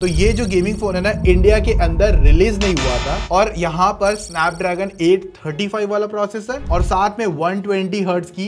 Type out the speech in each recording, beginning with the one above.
तो ये जो गेमिंग फोन है ना इंडिया के अंदर रिलीज नहीं हुआ था और यहाँ पर स्नैपड्रैगन 835 वाला प्रोसेसर और साथ में 120 ट्वेंटी हर्ट्स की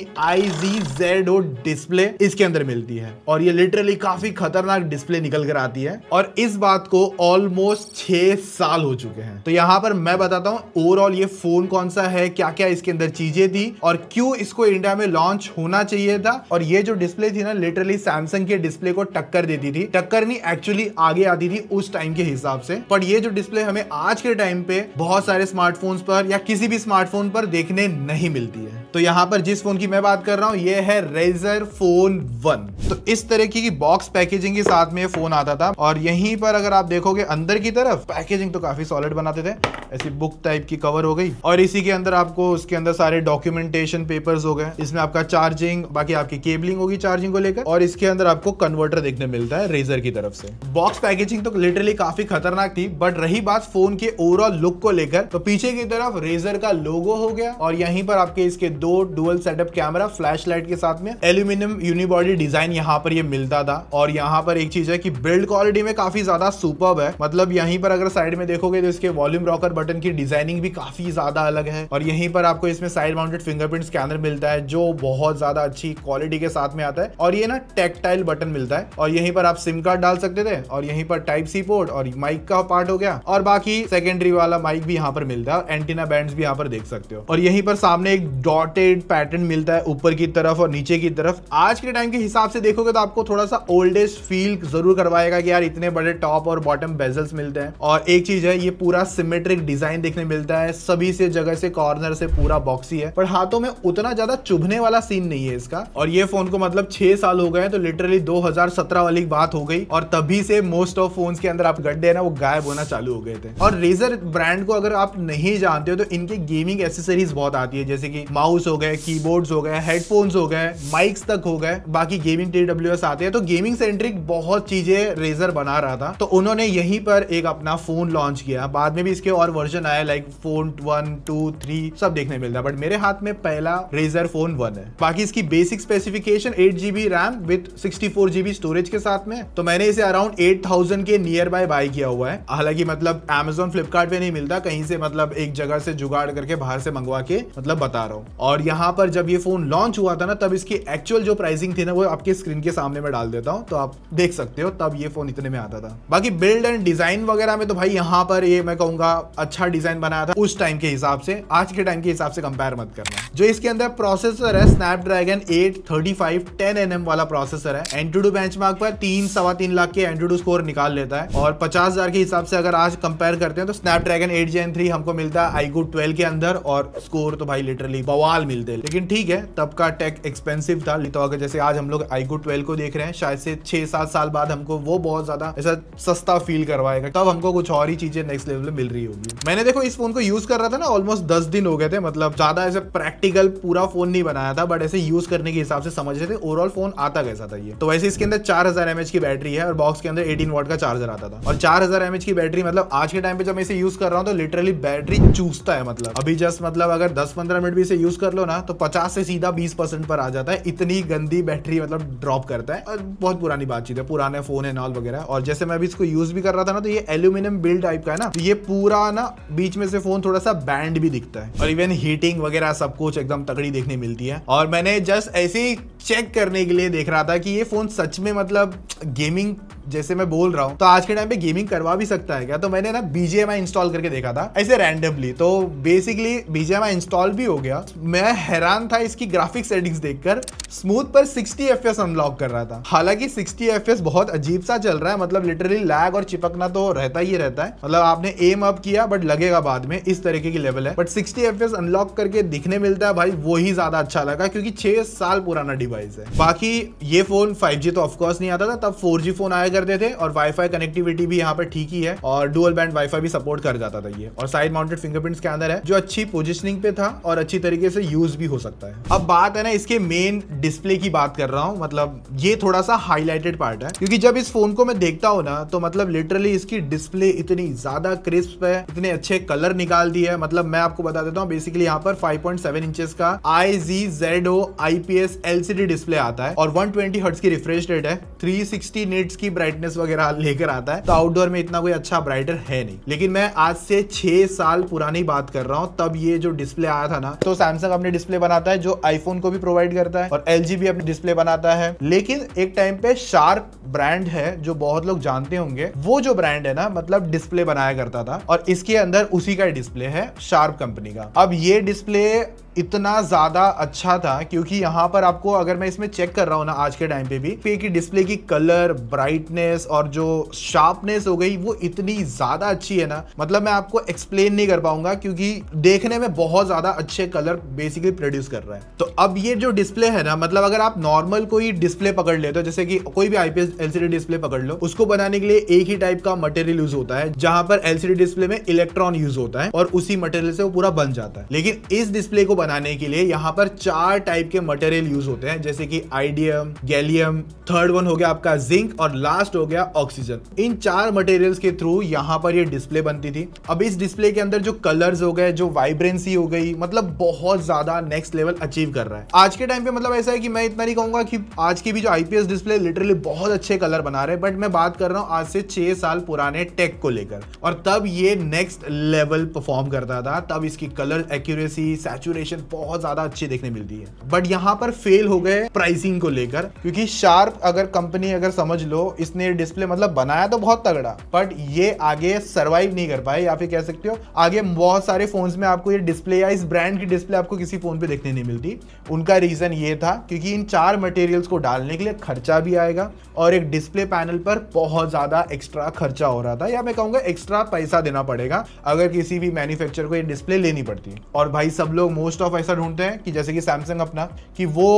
जेड डिस्प्ले इसके अंदर मिलती है और ये लिटरली काफी खतरनाक डिस्प्ले निकल कर आती है और इस बात को ऑलमोस्ट छह साल हो चुके हैं तो यहाँ पर मैं बताता हूँ ओवरऑल ये फोन कौन सा है क्या क्या इसके अंदर चीजें थी और क्यों इसको इंडिया में लॉन्च होना चाहिए था और ये जो डिस्प्ले थी ना लिटरली सैमसंग के डिस्प्ले को टक्कर देती थी टक्कर नहीं एक्चुअली आगे आती थी उस टाइम के हिसाब से पर ये जो डिस्प्ले हमें आज के टाइम पे बहुत सारे स्मार्टफोन्स पर या किसी भी स्मार्टफोन पर देखने नहीं मिलती है तो यहाँ पर जिस फोन की मैं बात कर रहा हूँ ये है रेजर फोन वन तो इस तरह की बॉक्स पैकेजिंग के साथ में ये फोन आता था और यहीं पर अगर आप देखोगे अंदर की तरफ पैकेजिंग तो काफी सॉलिड बनाते थे ऐसी बुक टाइप की कवर हो गई और इसी के अंदर आपको उसके अंदर सारे डॉक्यूमेंटेशन पेपर्स हो गए इसमें आपका चार्जिंग बाकी आपकी केबलिंग होगी चार्जिंग को लेकर और इसके अंदर आपको कन्वर्टर देखने मिलता है रेजर की तरफ से बॉक्स पैकेजिंग तो लिटरली काफी खतरनाक थी बट रही बात फोन के ओवरऑल लुक को लेकर तो पीछे की तरफ रेजर का लोगो हो गया और यहीं पर आपके इसके दो dual setup camera flash light के साथ में एल्यूमिनियम यूनिबॉडी डिजाइन यहाँ पर ये मिलता था और यहाँ पर एक चीज है कि बिल्ड क्वालिटी में काफी ज्यादा सुपर है मतलब यहीं पर अगर साइड में देखोगे तो इसके वॉल्यूम रॉकर बटन की डिजाइनिंग भी काफी ज्यादा अलग है और यहीं पर आपको इसमें साइड माउंटेड फिंगरप्रिंट स्कैनर मिलता है जो बहुत ज्यादा अच्छी क्वालिटी के साथ में आता है और ये ना टेक्टाइल बटन मिलता है और यहीं पर आप सिम कार्ड डाल सकते थे और यहीं पर टाइप सी पोर्ट और माइक का पार्ट हो गया और बाकी सेकेंडरी वाला माइक भी यहाँ पर मिलता है एंटीना बैंड भी यहाँ पर देख सकते हो और यहीं पर सामने एक डॉट डॉटेड पैटर्न मिलता है ऊपर की तरफ और नीचे की तरफ आज के टाइम के हिसाब से देखोगे तो आपको थोड़ा सा ओल्डेस्ट फील जरूर करवाएगा कि यार इतने बड़े टॉप और बॉटम बेजल्स मिलते हैं और एक चीज है ये पूरा सिमेट्रिक डिजाइन देखने मिलता है सभी से जगह से कॉर्नर से पूरा बॉक्सी है पर हाथों में उतना ज्यादा चुभने वाला सीन नहीं है इसका और ये फोन को मतलब छह साल हो गए तो लिटरली दो वाली बात हो गई और तभी से मोस्ट ऑफ फोन के अंदर आप गड्ढे ना वो गायब होना चालू हो गए थे और रेजर ब्रांड को अगर आप नहीं जानते हो तो इनके गेमिंग एसेसरीज बहुत आती है जैसे कि माउस माउस हो गए कीबोर्ड्स हो गए हेडफोन्स हो गए माइक्स तक हो गए बाकी गेमिंग टी आते हैं तो गेमिंग सेंट्रिक बहुत चीजें रेजर बना रहा था तो उन्होंने यहीं पर एक अपना फोन लॉन्च किया बाद में भी इसके और वर्जन आया like phone one two three सब देखने मिलता है बट मेरे हाथ में पहला रेजर फोन वन है बाकी इसकी basic specification eight GB RAM with sixty storage के साथ में तो मैंने इसे around eight K near by buy किया हुआ है हालांकि मतलब एमेजोन फ्लिपकार्ट नहीं मिलता कहीं से मतलब एक जगह से जुगाड़ करके बाहर से मंगवा के मतलब बता रहा हूँ और यहाँ पर जब ये फ़ोन लॉन्च हुआ था ना तब इसकी एक्चुअल जो प्राइसिंग थी ना वो आपके स्क्रीन के सामने में डाल देता हूं तो आप देख सकते हो तब ये फ़ोन इतने में आता था बाकी बिल्ड एंड डिज़ाइन वगैरह में तो भाई यहां पर ये मैं कहूंगा अच्छा डिज़ाइन बनाया था उस टाइम के हिसाब से आज के टाइम के हिसाब से कंपेयर मत करना जो इसके अंदर प्रोसेसर है Snapdragon eight thirty five ten N M वाला प्रोसेसर है एंड्रोडू बेंच पर तीन सवा तीन लाख के एंड्रोडो स्कोर निकाल लेता है और पचास हजार के हिसाब से अगर आज कंपेयर करते हैं तो स्नैपड्रैगन एट जेन थ्री हमको मिलता है आईकू ट्वेल्व के अंदर और स्कोर तो भाई लिटरली बवाल साल मिलते लेकिन ठीक है तब का टेक एक्सपेंसिव था तो अगर जैसे आज हम लोग आईको ट्वेल्व को देख रहे हैं शायद से छह सात साल बाद हमको वो बहुत ज्यादा ऐसा सस्ता फील करवाएगा तब हमको कुछ और ही चीजें नेक्स्ट लेवल में मिल रही होगी मैंने देखो इस फोन को यूज कर रहा था ना ऑलमोस्ट दस दिन हो गए थे मतलब ज्यादा ऐसे प्रैक्टिकल पूरा फोन नहीं बनाया था बट ऐसे यूज करने के हिसाब से समझ रहे थे ओवरऑल फोन आता कैसा था ये तो वैसे इसके अंदर चार हजार एमएच की बैटरी है और बॉक्स के अंदर एटीन वॉट का चार्जर आता था और चार हजार एमएच की बैटरी मतलब आज के टाइम पे जब मैं इसे यूज कर रहा हूँ तो लिटरली बैटरी चूसता है मतलब अभी जस्ट मतलब अगर दस पंद्रह मिनट भी इसे यूज कर कर लो ना तो पचास से सीधा बीस परसेंट पर आ जाता है इतनी गंदी बैटरी मतलब ड्रॉप करता है और बहुत पुरानी बातचीत है पुराने फोन है नॉल वगैरह और जैसे मैं अभी इसको यूज भी कर रहा था ना तो ये एल्यूमिनियम बिल्ड टाइप का है ना तो ये पूरा ना बीच में से फोन थोड़ा सा बैंड भी दिखता है और इवन हीटिंग वगैरह सब कुछ एकदम तगड़ी देखने मिलती है और मैंने जस्ट ऐसे ही चेक करने के लिए देख रहा था कि ये फोन सच में मतलब गेमिंग जैसे मैं बोल रहा हूँ तो आज के टाइम पे गेमिंग करवा भी सकता है क्या तो मैंने ना बीजेएमआई इंस्टॉल करके देखा था ऐसे रैंडमली तो बेसिकली बीजेएमआई इंस्टॉल भी हो गया मैं हैरान था इसकी ग्राफिक सेटिंग्स देखकर स्मूथ पर सिक्सटी एफ अनलॉक कर रहा था हालांकि सिक्सटी एफ बहुत अजीब सा चल रहा है मतलब लिटरली लैग और चिपकना तो रहता ही रहता है मतलब आपने एम अप किया बट लगेगा बाद में इस तरीके की लेवल है बट सिक्सटी एफ अनलॉक करके दिखने मिलता है भाई वो ही ज्यादा अच्छा लगा क्योंकि छह साल पुराना डिवाइस है बाकी ये फोन फाइव तो ऑफकोर्स नहीं आता था तब फोर फोन आएगा करते थे और वाईफाई कनेक्टिविटी भी यहाँ पर ठीक ही है और डुअल बैंड वाईफाई भी सपोर्ट कर जाता था ये और साइड माउंटेड फिंगरप्रिंट्स के अंदर है जो अच्छी पोजिशनिंग पे था और अच्छी तरीके से यूज भी हो सकता है अब बात है ना इसके मेन डिस्प्ले की बात कर रहा हूँ मतलब ये थोड़ा सा हाईलाइटेड पार्ट है क्योंकि जब इस फोन को मैं देखता हूँ ना तो मतलब लिटरली इसकी डिस्प्ले इतनी ज्यादा क्रिस्प है इतने अच्छे कलर निकाल दी है मतलब मैं आपको बता देता हूँ बेसिकली यहाँ पर फाइव पॉइंट सेवन इंच का I G Z O I P S L C D display आता है और वन ट्वेंटी हर्ट्स की रिफ्रेश रेट है थ्री सिक्सटी नेट्स की ब्राइट ब्राइटनेस वगैरह लेकर आता है तो आउटडोर में इतना कोई अच्छा ब्राइटर है नहीं लेकिन मैं आज से छह साल पुरानी बात कर रहा हूँ तब ये जो डिस्प्ले आया था ना तो सैमसंग अपने डिस्प्ले बनाता है जो आईफोन को भी प्रोवाइड करता है और एल भी अपने डिस्प्ले बनाता है लेकिन एक टाइम पे शार्प ब्रांड है जो बहुत लोग जानते होंगे वो जो ब्रांड है ना मतलब डिस्प्ले बनाया करता था और इसके अंदर उसी का डिस्प्ले है शार्प कंपनी का अब ये डिस्प्ले इतना ज़्यादा अच्छा था क्योंकि यहाँ पर आपको अगर मैं इसमें चेक कर रहा हूँ ना आज के टाइम पे भी पे की डिस्प्ले की कलर ब्राइटनेस और जो शार्पनेस हो गई वो इतनी ज़्यादा अच्छी है ना मतलब मैं आपको एक्सप्लेन नहीं कर पाऊंगा क्योंकि देखने में बहुत ज़्यादा अच्छे कलर बेसिकली प्रोड्यूस कर रहा है तो अब ये जो डिस्प्ले है ना मतलब अगर आप नॉर्मल कोई डिस्प्ले पकड़ लेते हो जैसे कि कोई भी आईपीएस एलसीडी डिस्प्ले पकड़ लो उसको बनाने के लिए एक ही टाइप का मटेरियल यूज होता है जहां पर एलसीडी डिस्प्ले में इलेक्ट्रॉन यूज होता है और उसी मटेरियल से वो पूरा बन जाता है लेकिन इस डिस्प्ले को बनाने के लिए यहाँ पर चार टाइप के मटेरियल यूज होते हैं जैसे कि आइडियम गैलियम थर्ड वन हो गया आपका जिंक और लास्ट हो गया ऑक्सीजन इन चार मटेरियल्स के थ्रू यहाँ पर ये डिस्प्ले बनती थी अब इस डिस्प्ले के अंदर जो कलर्स हो गए जो वाइब्रेंसी हो गई मतलब बहुत ज्यादा नेक्स्ट लेवल अचीव कर रहा है आज के टाइम पे मतलब ऐसा है कि मैं इतना नहीं कहूंगा कि आज की भी जो आईपीएस डिस्प्ले लिटरली बहुत अच्छे कलर बना रहे बट मैं बात कर रहा हूँ आज से छह साल पुराने टेक को लेकर और तब ये नेक्स्ट लेवल परफॉर्म करता था तब इसकी कलर एक्यूरेसी सैचुरेशन एनिमेशन बहुत ज्यादा अच्छी देखने मिलती है बट यहाँ पर फेल हो गए प्राइसिंग को लेकर क्योंकि शार्प अगर कंपनी अगर समझ लो इसने डिस्प्ले मतलब बनाया तो बहुत तगड़ा बट ये आगे सर्वाइव नहीं कर पाए या फिर कह सकते हो आगे बहुत सारे फोन में आपको ये डिस्प्ले या इस ब्रांड की डिस्प्ले आपको किसी फोन पे देखने नहीं मिलती उनका रीजन ये था क्योंकि इन चार मटेरियल्स को डालने के लिए खर्चा भी आएगा और एक डिस्प्ले पैनल पर बहुत ज्यादा एक्स्ट्रा खर्चा हो रहा था या मैं कहूंगा एक्स्ट्रा पैसा देना पड़ेगा अगर किसी भी मैन्युफैक्चर को ये डिस्प्ले लेनी पड़ती और भाई सब लोग मोस्ट ऑफ ऐसा ढूंढते हैं कि जैसे कि सैमसंग अपना कि वो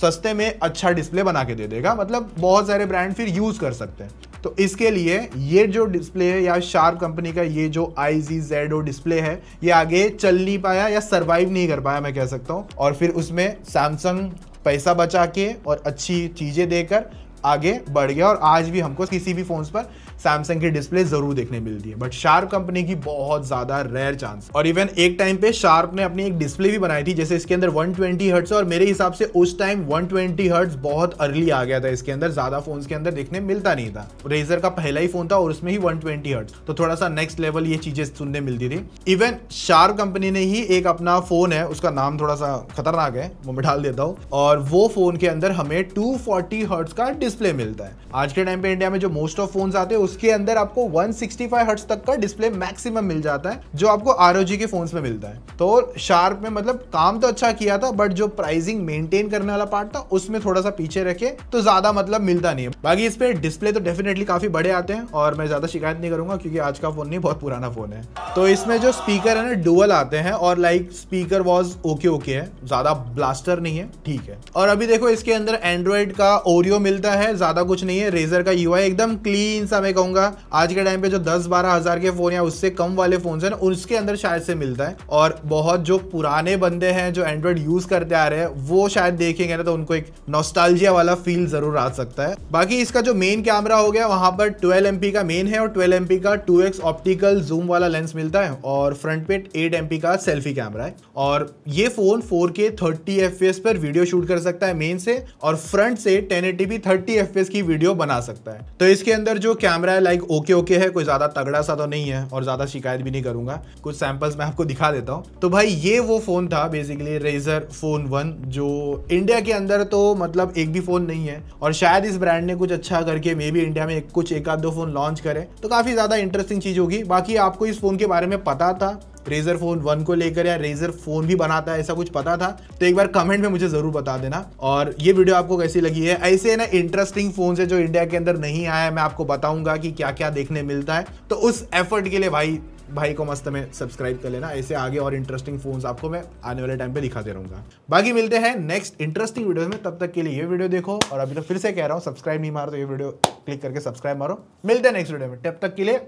सस्ते में अच्छा डिस्प्ले बना के दे देगा मतलब बहुत सारे ब्रांड फिर यूज़ कर सकते हैं तो इसके लिए ये जो डिस्प्ले है या शार्प कंपनी का ये जो आई जी जेड ओ डिस्प्ले है ये आगे चल नहीं पाया या सर्वाइव नहीं कर पाया मैं कह सकता हूँ और फिर उसमें सैमसंग पैसा बचा के और अच्छी चीज़ें देकर आगे बढ़ गया और आज भी हमको किसी भी फोन्स पर सैमसंग की डिस्प्ले जरूर देखने मिलती है बट शार्प कंपनी की बहुत ज्यादा रेयर चांस और इवन एक टाइम पे शार्प ने अपनी एक डिस्प्ले भी बनाई थी जैसे इसके अंदर 120 ट्वेंटी हर्ट्स और मेरे हिसाब से उस टाइम 120 ट्वेंटी हर्ट्स बहुत अर्ली आ गया था इसके अंदर ज्यादा फोन के अंदर देखने मिलता नहीं था रेजर का पहला ही फोन था और उसमें ही वन ट्वेंटी तो थोड़ा सा नेक्स्ट लेवल ये चीजें सुनने मिलती थी इवन शार्प कंपनी ने ही एक अपना फोन है उसका नाम थोड़ा सा खतरनाक है वो मैं डाल देता हूँ और वो फोन के अंदर हमें टू फोर्टी का डिस्प्ले मिलता है आज के टाइम पे इंडिया में जो मोस्ट ऑफ फोन आते हैं उसके अंदर आपको 165 हर्ट्ज तक का डिस्प्ले मैक्सिमम मिल जाता है जो आपको आर के फोन्स में मिलता है तो शार्प में मतलब काम तो अच्छा किया था बट जो प्राइसिंग मेंटेन करने वाला पार्ट था उसमें थोड़ा सा पीछे रखे तो ज्यादा मतलब मिलता नहीं है बाकी इस पर डिस्प्ले तो डेफिनेटली काफी बड़े आते हैं और मैं ज्यादा शिकायत नहीं करूंगा क्योंकि आज का फोन नहीं बहुत पुराना फोन है तो इसमें जो स्पीकर है ना डुअल आते हैं और like speaker was okay okay है ज्यादा ब्लास्टर नहीं है ठीक है और अभी देखो इसके अंदर एंड्रॉइड का ओरियो मिलता है ज्यादा कुछ नहीं है रेजर का यू एकदम क्लीन सा मैं कहूंगा आज के टाइम पे जो दस बारह हज़ार के फ़ोन या उससे कम वाले फ़ोन है ना उसके अंदर शायद से मिलता है और बहुत जो पुराने बंदे हैं जो एंड्रॉइड यूज़ करते आ रहे हैं वो शायद देखेंगे ना तो उनको एक नोस्टालजिया वाला फील ज़रूर आ सकता है बाकी इसका जो मेन कैमरा हो गया वहां पर ट्वेल्व एम का मेन है और ट्वेल्व एम का टू ऑप्टिकल जूम वाला लेंस मिलता है और फ्रंट पेट एट एम का सेल्फी कैमरा है और ये फ़ोन फोर के थर्टी पर वीडियो शूट कर सकता है मेन से और फ्रंट से टेन एटीपी पी थर्टी की वीडियो बना सकता है तो इसके अंदर जो कैमरा रहा है लाइक ओके ओके है कोई ज़्यादा तगड़ा सा तो नहीं है और ज़्यादा शिकायत भी नहीं करूंगा कुछ सैंपल्स मैं आपको दिखा देता हूँ तो भाई ये वो फ़ोन था बेसिकली रेजर फ़ोन वन जो इंडिया के अंदर तो मतलब एक भी फ़ोन नहीं है और शायद इस ब्रांड ने कुछ अच्छा करके मे बी इंडिया में कुछ एक आध दो फ़ोन लॉन्च करे तो काफ़ी ज़्यादा इंटरेस्टिंग चीज़ होगी बाकी आपको इस फ़ोन के बारे में पता था रेजर फोन वन को लेकर या रेजर फोन भी बनाता है ऐसा कुछ पता था तो एक बार कमेंट में मुझे जरूर बता देना और ये वीडियो आपको कैसी लगी है ऐसे ना इंटरेस्टिंग फोन है जो इंडिया के अंदर नहीं आया है मैं आपको बताऊंगा कि क्या क्या देखने मिलता है तो उस एफर्ट के लिए भाई भाई को मस्त में सब्सक्राइब कर लेना ऐसे आगे और इंटरेस्टिंग फोन्स आपको मैं आने वाले टाइम पे दिखा दे रहूंगा बाकी मिलते हैं नेक्स्ट इंटरेस्टिंग वीडियो में तब तक के लिए ये वीडियो देखो और अभी तो फिर से कह रहा हूँ सब्सक्राइब नहीं मारो तो ये वीडियो क्लिक करके सब्सक्राइब मारो मिलते हैं नेक्स्ट वीडियो में तब तक के लिए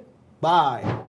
बाय